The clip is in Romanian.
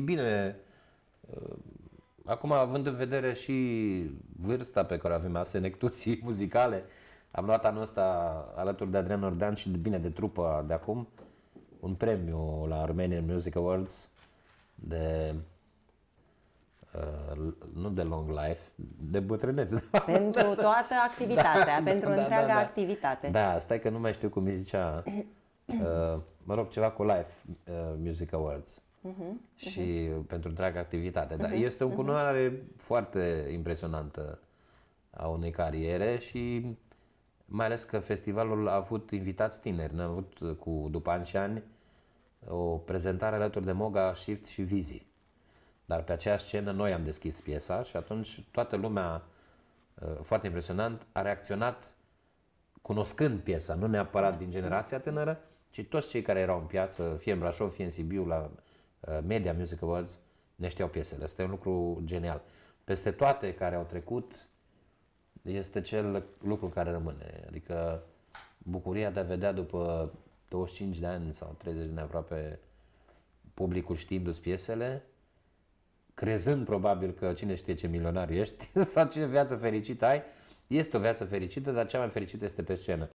Bine, uh, acum având în vedere și vârsta pe care o avem a senectuții muzicale, am luat anul ăsta alături de Adrian Ordan și de bine de trupă de acum un premiu la Armenian Music Awards de Uh, nu de long life, de bătrânețe. Pentru toată activitatea, da, pentru da, da întreaga da, da. activitate. Da, stai că nu mai știu cum îi zicea, uh, mă rog, ceva cu Life uh, Music Awards uh-huh. și uh-huh. pentru întreaga activitate. Dar uh-huh. este o cunoaștere uh-huh. foarte impresionantă a unei cariere și mai ales că festivalul a avut invitați tineri. ne am avut cu, după ani și ani, o prezentare alături de Moga, Shift și Vizi. Dar pe aceeași scenă noi am deschis piesa și atunci toată lumea, uh, foarte impresionant, a reacționat cunoscând piesa, nu neapărat da. din generația tânără, ci toți cei care erau în piață, fie în Brașov, fie în Sibiu, la Eh, Media Music Awards ne știau piesele. Este un lucru genial. Peste toate care au trecut, este cel lucru care rămâne. Adică bucuria de a vedea după 25 de ani sau 30 de ani aproape publicul știindu-ți piesele, crezând probabil că cine știe ce milionar ești sau ce viață fericită ai, este o viață fericită, dar cea mai fericită este pe scenă.